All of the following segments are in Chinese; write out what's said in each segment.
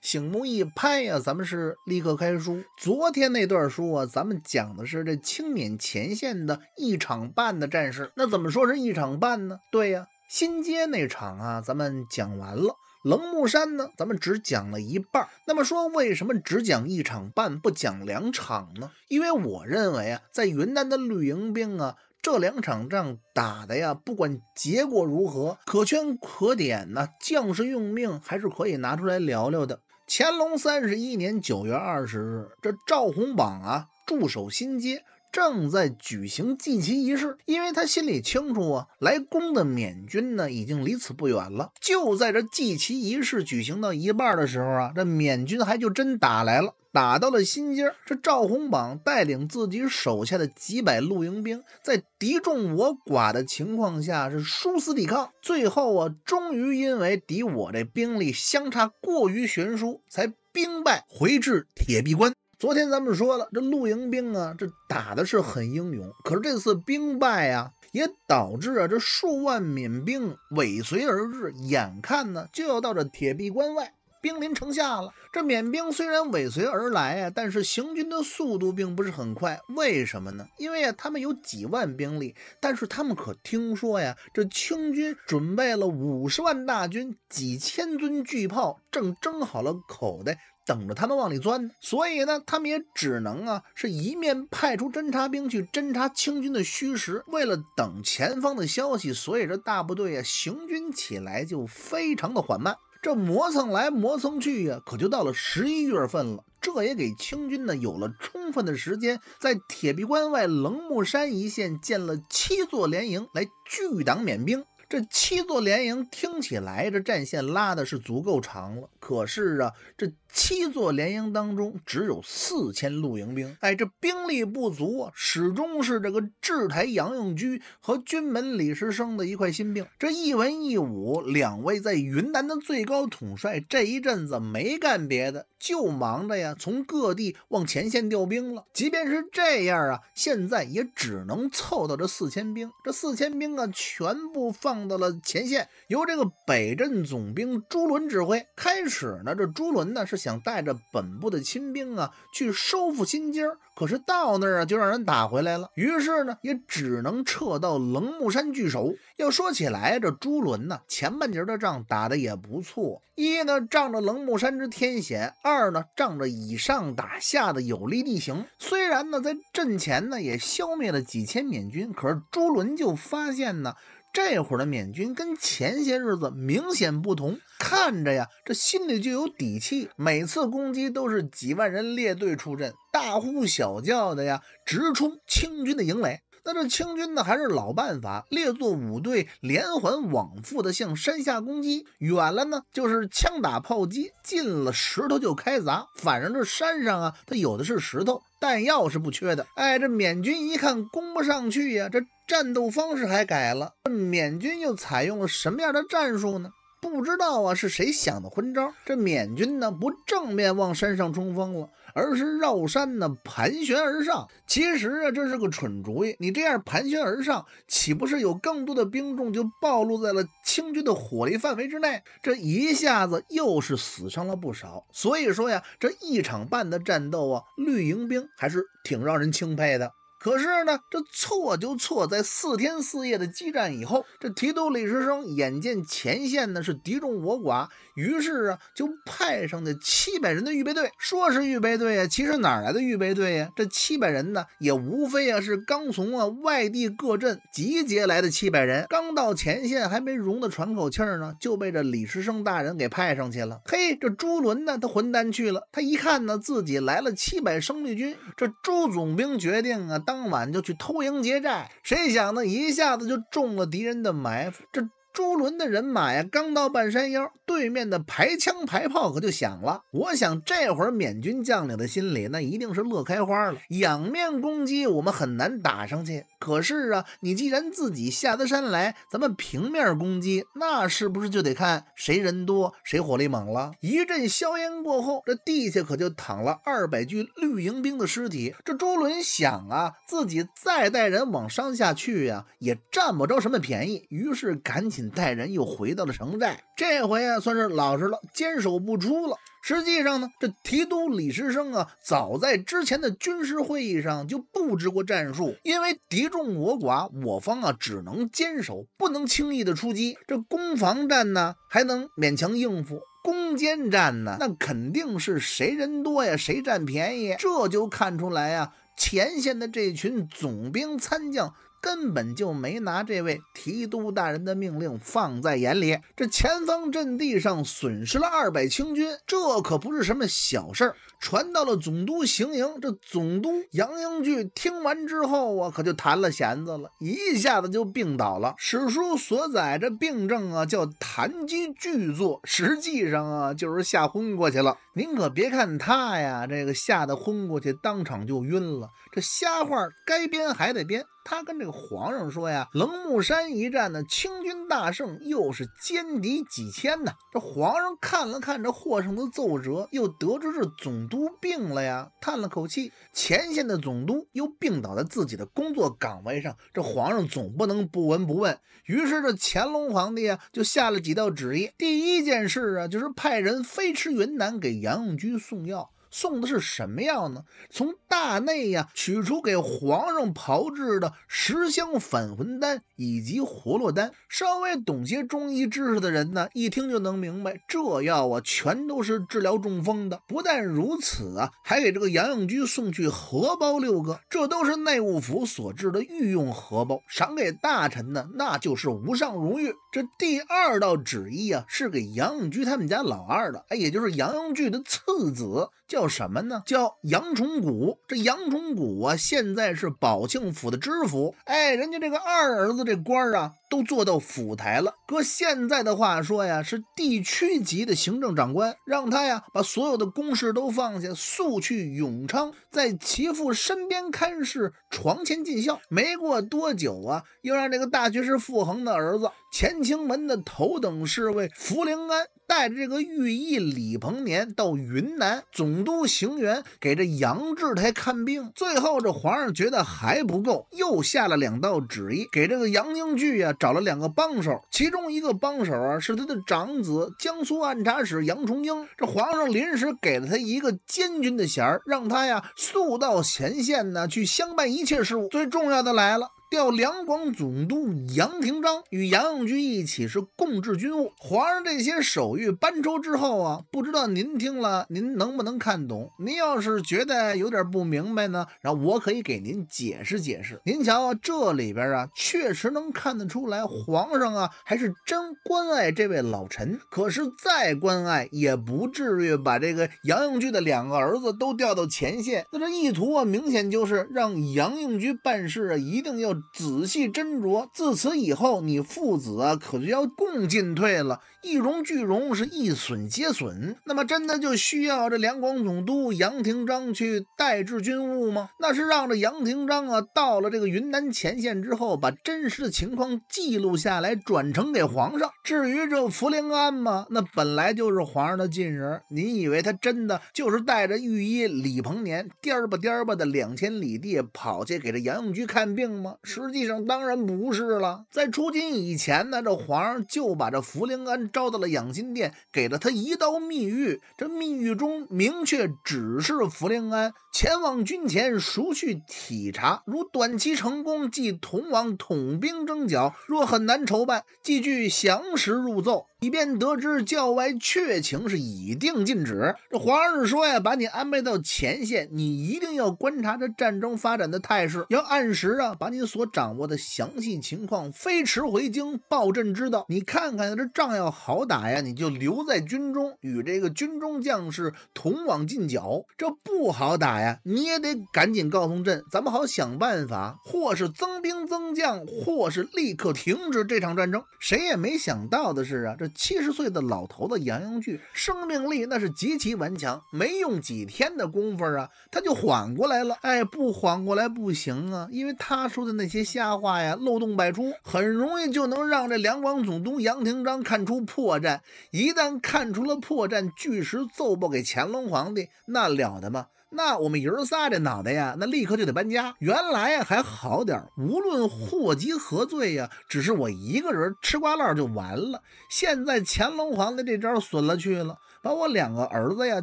醒目一拍呀，咱们是立刻开书。昨天那段书啊，咱们讲的是这清缅前线的一场半的战事。那怎么说是一场半呢？对呀，新街那场啊，咱们讲完了。棱木山呢，咱们只讲了一半。那么说，为什么只讲一场半不讲两场呢？因为我认为啊，在云南的绿营兵啊，这两场仗打的呀，不管结果如何，可圈可点呢，将士用命还是可以拿出来聊聊的。乾隆三十一年九月二十日，这赵宏榜啊驻守新街，正在举行祭旗仪式，因为他心里清楚啊，来攻的缅军呢已经离此不远了。就在这祭旗仪式举行到一半的时候啊，这缅军还就真打来了。打到了心尖这赵红榜带领自己手下的几百露营兵，在敌众我寡的情况下是殊死抵抗，最后啊，终于因为敌我这兵力相差过于悬殊，才兵败回至铁壁关。昨天咱们说了，这露营兵啊，这打的是很英勇，可是这次兵败啊，也导致啊，这数万缅兵尾随而至，眼看呢就要到这铁壁关外。兵临城下了，这缅兵虽然尾随而来啊，但是行军的速度并不是很快。为什么呢？因为啊，他们有几万兵力，但是他们可听说呀，这清军准备了五十万大军、几千尊巨炮，正争好了口袋等着他们往里钻。所以呢，他们也只能啊，是一面派出侦察兵去侦察清军的虚实，为了等前方的消息，所以这大部队啊行军起来就非常的缓慢。这磨蹭来磨蹭去呀，可就到了十一月份了。这也给清军呢有了充分的时间，在铁壁关外棱木山一线建了七座连营，来拒挡缅兵。这七座联营听起来，这战线拉的是足够长了。可是啊，这七座联营当中只有四千露营兵。哎，这兵力不足啊，始终是这个制台杨永居和军门李时生的一块心病。这一文一武两位在云南的最高统帅，这一阵子没干别的，就忙着呀从各地往前线调兵了。即便是这样啊，现在也只能凑到这四千兵。这四千兵啊，全部放。放到了前线，由这个北镇总兵朱伦指挥。开始呢，这朱伦呢是想带着本部的亲兵啊去收复新疆，可是到那儿啊就让人打回来了。于是呢，也只能撤到棱木山据守。要说起来，这朱伦呢前半截的仗打的也不错：一呢仗着棱木山之天险，二呢仗着以上打下的有利地形。虽然呢在阵前呢也消灭了几千缅军，可是朱伦就发现呢。这会儿的缅军跟前些日子明显不同，看着呀，这心里就有底气。每次攻击都是几万人列队出阵，大呼小叫的呀，直冲清军的营垒。那这清军呢，还是老办法，列作五队，连环往复的向山下攻击。远了呢，就是枪打炮击；近了，石头就开砸。反正这山上啊，它有的是石头，弹药是不缺的。哎，这缅军一看攻不上去呀，这战斗方式还改了。这缅军又采用了什么样的战术呢？不知道啊，是谁想的昏招？这缅军呢，不正面往山上冲锋了。而是绕山呢，盘旋而上。其实啊，这是个蠢主意。你这样盘旋而上，岂不是有更多的兵众就暴露在了清军的火力范围之内？这一下子又是死伤了不少。所以说呀，这一场半的战斗啊，绿营兵还是挺让人钦佩的。可是呢，这错就错在四天四夜的激战以后，这提督李时生眼见前线呢是敌众我寡，于是啊就派上这七百人的预备队。说是预备队啊，其实哪来的预备队呀？这七百人呢，也无非啊是刚从啊外地各镇集结来的七百人，刚到前线还没容得喘口气儿呢，就被这李时生大人给派上去了。嘿，这朱伦呢，他混蛋去了。他一看呢，自己来了七百生力军，这朱总兵决定啊。当晚就去偷营劫寨，谁想呢，一下子就中了敌人的埋伏，这。朱伦的人马呀，刚到半山腰，对面的排枪排炮可就响了。我想这会儿缅军将领的心里那一定是乐开花了。仰面攻击我们很难打上去，可是啊，你既然自己下得山来，咱们平面攻击，那是不是就得看谁人多谁火力猛了？一阵硝烟过后，这地下可就躺了二百具绿营兵的尸体。这朱伦想啊，自己再带人往山下去呀，也占不着什么便宜。于是赶紧。带人又回到了城寨，这回啊算是老实了，坚守不出了。实际上呢，这提督李时生啊，早在之前的军事会议上就布置过战术，因为敌众我寡，我方啊只能坚守，不能轻易的出击。这攻防战呢还能勉强应付，攻坚战呢，那肯定是谁人多呀谁占便宜。这就看出来呀，前线的这群总兵参将。根本就没拿这位提督大人的命令放在眼里。这前方阵地上损失了二百清军，这可不是什么小事儿。传到了总督行营，这总督杨英俊听完之后，啊，可就弹了弦子了，一下子就病倒了。史书所载，这病症啊叫痰积巨作，实际上啊就是吓昏过去了。您可别看他呀，这个吓得昏过去，当场就晕了。瞎话该编还得编。他跟这个皇上说呀，棱木山一战呢，清军大胜，又是歼敌几千呢。这皇上看了看这获胜的奏折，又得知这总督病了呀，叹了口气。前线的总督又病倒在自己的工作岗位上，这皇上总不能不闻不问。于是这乾隆皇帝啊，就下了几道旨意。第一件事啊，就是派人飞驰云南给杨永居送药。送的是什么药呢？从大内呀取出给皇上炮制的十香返魂丹以及活络丹，稍微懂些中医知识的人呢，一听就能明白，这药啊全都是治疗中风的。不但如此啊，还给这个杨永居送去荷包六个，这都是内务府所制的御用荷包，赏给大臣呢，那就是无上荣誉。这第二道旨意啊，是给杨永居他们家老二的，哎，也就是杨永居的次子叫。叫什么呢？叫杨崇古。这杨崇古啊，现在是宝庆府的知府。哎，人家这个二儿子这官儿啊，都做到府台了。搁现在的话说呀，是地区级的行政长官。让他呀，把所有的公事都放下，速去永昌，在其父身边看事，床前尽孝。没过多久啊，又让这个大学士傅恒的儿子。乾清门的头等侍卫福临安带着这个御医李鹏年到云南总督行辕给这杨志泰看病。最后，这皇上觉得还不够，又下了两道旨意，给这个杨英举呀找了两个帮手。其中一个帮手啊是他的长子江苏按察使杨重英。这皇上临时给了他一个监军的衔儿，让他呀速到前线呢去相办一切事务。最重要的来了。调两广总督杨廷璋与杨永居一起是共治军务。皇上这些手谕颁出之后啊，不知道您听了您能不能看懂？您要是觉得有点不明白呢，然后我可以给您解释解释。您瞧啊，这里边啊确实能看得出来，皇上啊还是真关爱这位老臣。可是再关爱也不至于把这个杨永居的两个儿子都调到前线。那这意图啊，明显就是让杨永居办事啊，一定要。仔细斟酌，自此以后，你父子啊，可就要共进退了，一荣俱荣，是一损皆损。那么，真的就需要这两广总督杨廷璋去代治军务吗？那是让这杨廷璋啊，到了这个云南前线之后，把真实的情况记录下来，转呈给皇上。至于这福临安嘛，那本来就是皇上的近人，你以为他真的就是带着御医李鹏年颠吧颠吧的两千里地跑去给这杨永居看病吗？实际上当然不是了，在出京以前呢，这皇上就把这福临安招到了养心殿，给了他一道密谕。这密谕中明确指示福临安前往军前熟去体察，如短期成功即同往统兵征剿；若很难筹办，即具详实入奏。以便得知教外确情是已定禁止。这皇上说呀，把你安排到前线，你一定要观察这战争发展的态势，要按时啊把你所掌握的详细情况飞驰回京报朕知道。你看看这仗要好打呀，你就留在军中与这个军中将士同往进剿；这不好打呀，你也得赶紧告诉朕，咱们好想办法，或是增兵增将，或是立刻停止这场战争。谁也没想到的是啊，这。七十岁的老头子杨遇聚，生命力那是极其顽强。没用几天的功夫啊，他就缓过来了。哎，不缓过来不行啊，因为他说的那些瞎话呀，漏洞百出，很容易就能让这两广总督杨廷璋看出破绽。一旦看出了破绽，据实奏报给乾隆皇帝，那了得吗？那我们爷儿仨这脑袋呀，那立刻就得搬家。原来还好点儿，无论祸及何罪呀，只是我一个人吃瓜烂就完了。现在乾隆皇帝这招损了去了，把我两个儿子呀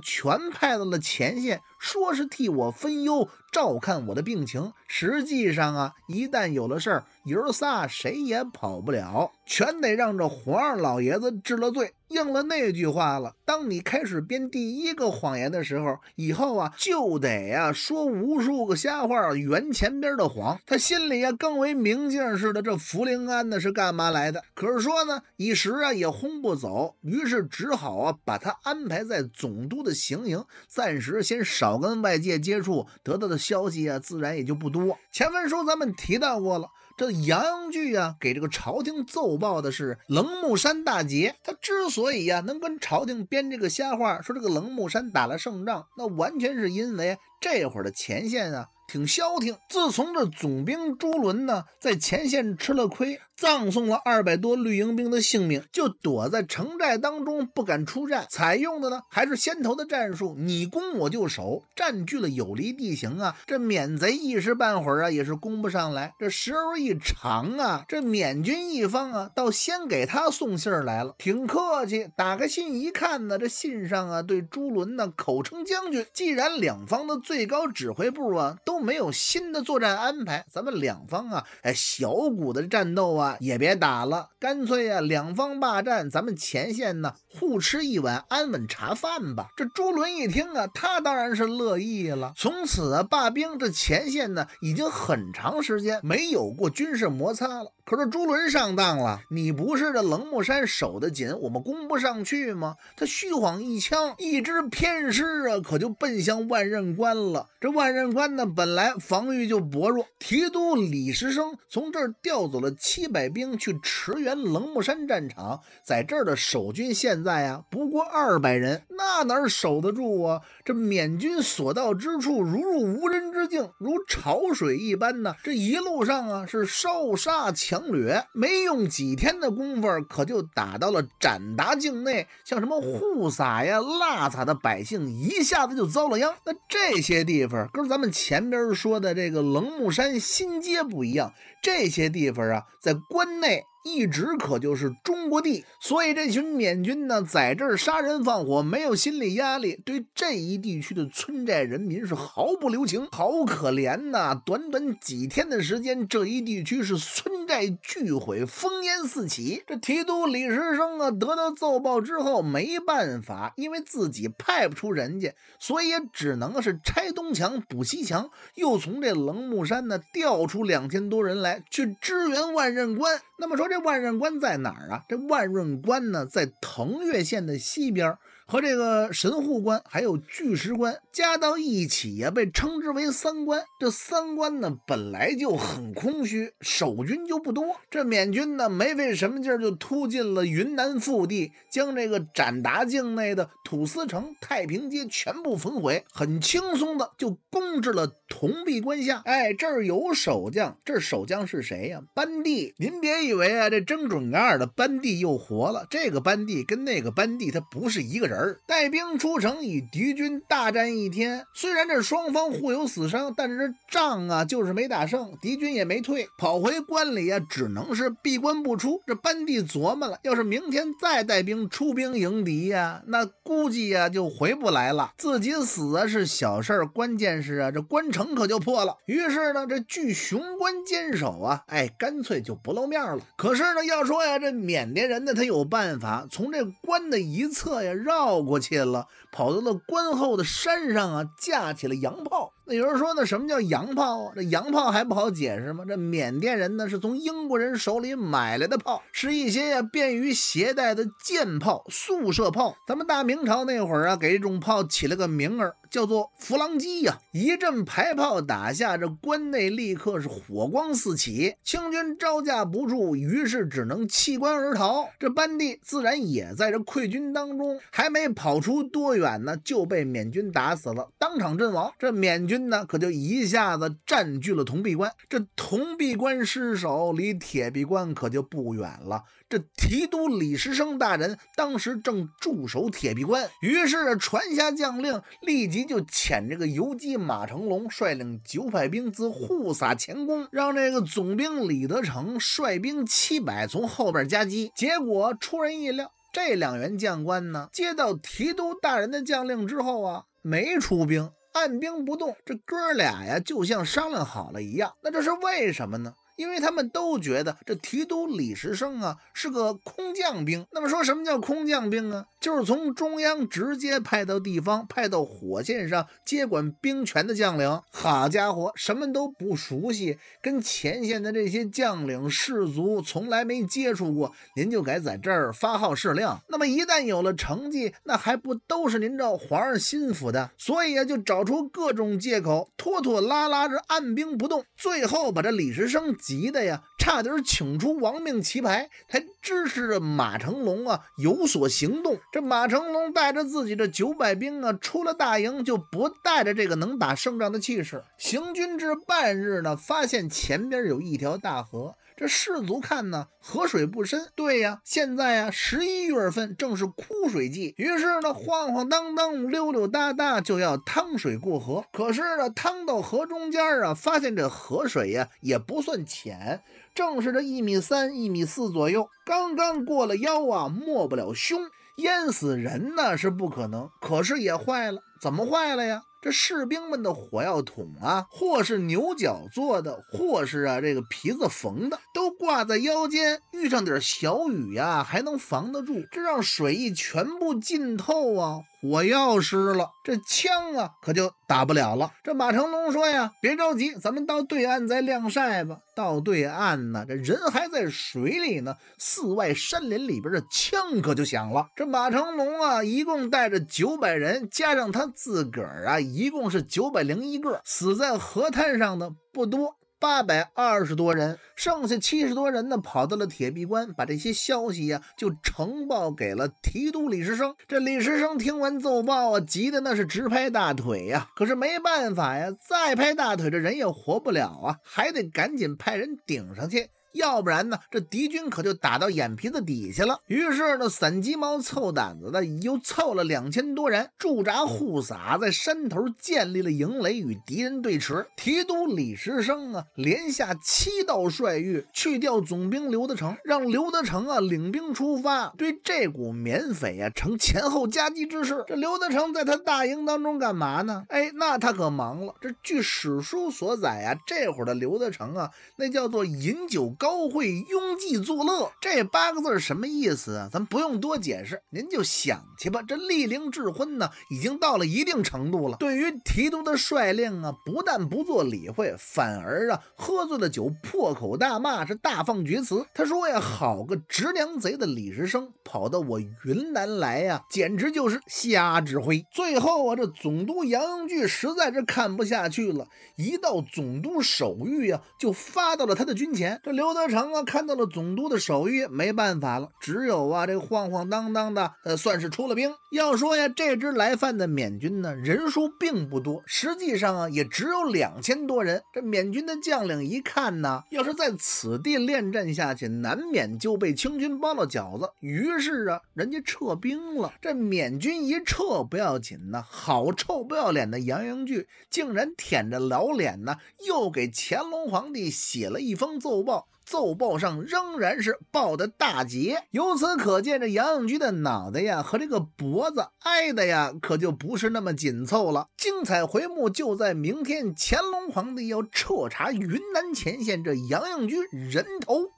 全派到了前线，说是替我分忧。照看我的病情，实际上啊，一旦有了事儿，爷仨谁也跑不了，全得让这黄二老爷子治了罪。应了那句话了，当你开始编第一个谎言的时候，以后啊就得呀说无数个瞎话，圆前边的谎。他心里啊更为明镜似的，这茯苓安呢是干嘛来的？可是说呢，一时啊也轰不走，于是只好啊把他安排在总督的行营，暂时先少跟外界接触，得到的。消息啊，自然也就不多。前文书咱们提到过了，这杨巨啊给这个朝廷奏报的是棱木山大捷。他之所以呀能跟朝廷编这个瞎话，说这个棱木山打了胜仗，那完全是因为这会儿的前线啊挺消停。自从这总兵朱伦呢在前线吃了亏。葬送了二百多绿营兵的性命，就躲在城寨当中不敢出战。采用的呢还是先头的战术，你攻我就守，占据了有利地形啊。这缅贼一时半会儿啊也是攻不上来。这时候一长啊，这缅军一方啊，倒先给他送信儿来了，挺客气。打开信一看呢，这信上啊对朱伦呢口称将军。既然两方的最高指挥部啊都没有新的作战安排，咱们两方啊，哎，小股的战斗啊。也别打了，干脆啊，两方霸占，咱们前线呢，互吃一碗安稳茶饭吧。这朱伦一听啊，他当然是乐意了。从此啊，罢兵，这前线呢，已经很长时间没有过军事摩擦了。可是朱伦上当了，你不是这冷木山守得紧，我们攻不上去吗？他虚晃一枪，一支偏师啊，可就奔向万仞关了。这万仞关呢，本来防御就薄弱，提督李时生从这儿调走了七。百兵去驰援棱木山战场，在这儿的守军现在啊不过二百人，那哪守得住啊？这缅军所到之处，如入无人之境，如潮水一般呢。这一路上啊是烧杀抢掠，没用几天的功夫，可就打到了展达境内。像什么户撒呀、腊撒的百姓，一下子就遭了殃。那这些地方跟咱们前边说的这个棱木山新街不一样，这些地方啊在。关内。一直可就是中国地，所以这群缅军呢，在这儿杀人放火，没有心理压力，对这一地区的村寨人民是毫不留情，好可怜呐！短短几天的时间，这一地区是村寨巨毁，烽烟四起。这提督李石生啊，得到奏报之后，没办法，因为自己派不出人家，所以也只能是拆东墙补西墙，又从这冷木山呢调出两千多人来去支援万仞关。那么说这。这万润关在哪儿啊？这万润关呢，在腾越县的西边。和这个神户关还有巨石关加到一起呀，被称之为三关。这三关呢本来就很空虚，守军就不多。这缅军呢没费什么劲儿就突进了云南腹地，将这个展达境内的土司城太平街全部焚毁，很轻松的就攻至了铜壁关下。哎，这儿有守将，这守将是谁呀？班第。您别以为啊，这征准噶尔的班第又活了。这个班第跟那个班第他不是一个人。人带兵出城与敌军大战一天，虽然这双方互有死伤，但是这仗啊就是没打胜，敌军也没退，跑回关里啊，只能是闭关不出。这班地琢磨了，要是明天再带兵出兵迎敌呀，那估计呀就回不来了。自己死啊是小事儿，关键是啊这关城可就破了。于是呢，这据雄关坚守啊，哎，干脆就不露面了。可是呢，要说呀，这缅甸人呢，他有办法，从这关的一侧呀绕。绕过去了，跑到了关后的山上啊，架起了洋炮。那有人说，那什么叫洋炮啊？这洋炮还不好解释吗？这缅甸人呢，是从英国人手里买来的炮，是一些呀便于携带的舰炮、速射炮。咱们大明朝那会儿啊，给这种炮起了个名儿，叫做弗朗机呀。一阵排炮打下，这关内立刻是火光四起，清军招架不住，于是只能弃关而逃。这班第自然也在这溃军当中，还没跑出多远呢，就被缅军打死了，当场阵亡。这缅军。军呢，可就一下子占据了铜壁关。这铜壁关失守，离铁壁关可就不远了。这提督李时生大人当时正驻守铁壁关，于是传下将令，立即就遣这个游击马成龙率领九百兵自护撒前攻，让这个总兵李德成率兵七百从后边夹击。结果出人意料，这两员将官呢，接到提督大人的将令之后啊，没出兵。按兵不动，这哥俩呀，就像商量好了一样。那这是为什么呢？因为他们都觉得这提督李时升啊是个空降兵。那么说什么叫空降兵啊？就是从中央直接派到地方，派到火线上接管兵权的将领。好家伙，什么都不熟悉，跟前线的这些将领士卒从来没接触过，您就该在这儿发号施令？那么一旦有了成绩，那还不都是您这皇上心腹的？所以啊，就找出各种借口，拖拖拉拉着按兵不动，最后把这李时升。急的呀，差点请出亡命棋牌，才支持马成龙啊有所行动。这马成龙带着自己的九百兵啊出了大营，就不带着这个能打胜仗的气势，行军至半日呢，发现前边有一条大河。这士卒看呢，河水不深。对呀，现在呀，十一月份正是枯水季。于是呢，晃晃荡荡、溜溜达达就要趟水过河。可是呢，趟到河中间儿啊，发现这河水呀也不算浅，正是这一米三、一米四左右，刚刚过了腰啊，没不了胸，淹死人呢是不可能。可是也坏了，怎么坏了呀？这士兵们的火药桶啊，或是牛角做的，或是啊这个皮子缝的，都挂在腰间。遇上点小雨呀，还能防得住。这让水一全部浸透啊！火药湿了，这枪啊可就打不了了。这马成龙说呀：“别着急，咱们到对岸再晾晒吧。”到对岸呢，这人还在水里呢。寺外山林里边的枪可就响了。这马成龙啊，一共带着九百人，加上他自个儿啊，一共是九百零一个。死在河滩上的不多。八百二十多人，剩下七十多人呢，跑到了铁壁关，把这些消息呀，就呈报给了提督李时生。这李时生听完奏报啊，急得那是直拍大腿呀。可是没办法呀，再拍大腿这人也活不了啊，还得赶紧派人顶上去。要不然呢？这敌军可就打到眼皮子底下了。于是呢，散鸡毛凑胆子的又凑了两千多人驻扎护撒，在山头建立了营垒，与敌人对持。提督李时生啊，连下七道帅谕，去掉总兵刘德成，让刘德成啊领兵出发，对这股缅匪啊呈前后夹击之势。这刘德成在他大营当中干嘛呢？哎，那他可忙了。这据史书所载啊，这会儿的刘德成啊，那叫做饮酒高。高会拥妓作乐这八个字什么意思？啊？咱不用多解释，您就想去吧。这莅临智昏呢，已经到了一定程度了。对于提督的率令啊，不但不做理会，反而啊喝醉了酒破口大骂，是大放厥词。他说呀：“好个直娘贼的李时生，跑到我云南来呀，简直就是瞎指挥。”最后啊，这总督杨英俊实在是看不下去了，一到总督手谕啊，就发到了他的军前。这刘。德成啊，看到了总督的手谕，没办法了，只有啊这晃晃荡荡的，呃，算是出了兵。要说呀，这支来犯的缅军呢，人数并不多，实际上啊也只有两千多人。这缅军的将领一看呢，要是在此地恋战下去，难免就被清军包了饺子。于是啊，人家撤兵了。这缅军一撤不要紧呢，好臭不要脸的杨英俊竟然舔着老脸呢，又给乾隆皇帝写了一封奏报。奏报上仍然是报的大捷，由此可见，这杨应居的脑袋呀和这个脖子挨的呀，可就不是那么紧凑了。精彩回目就在明天，乾隆皇帝要彻查云南前线，这杨应居人头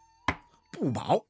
不保。